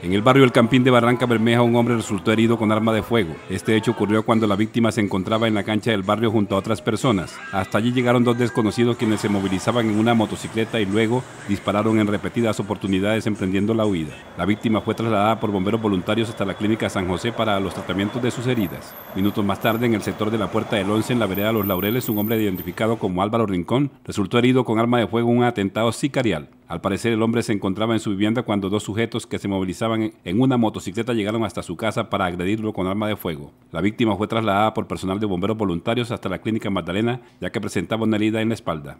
En el barrio El Campín de Barranca Bermeja un hombre resultó herido con arma de fuego. Este hecho ocurrió cuando la víctima se encontraba en la cancha del barrio junto a otras personas. Hasta allí llegaron dos desconocidos quienes se movilizaban en una motocicleta y luego dispararon en repetidas oportunidades emprendiendo la huida. La víctima fue trasladada por bomberos voluntarios hasta la clínica San José para los tratamientos de sus heridas. Minutos más tarde, en el sector de la Puerta del Once, en la vereda Los Laureles, un hombre identificado como Álvaro Rincón resultó herido con arma de fuego en un atentado sicarial. Al parecer el hombre se encontraba en su vivienda cuando dos sujetos que se movilizaban en una motocicleta llegaron hasta su casa para agredirlo con arma de fuego. La víctima fue trasladada por personal de bomberos voluntarios hasta la clínica Magdalena ya que presentaba una herida en la espalda.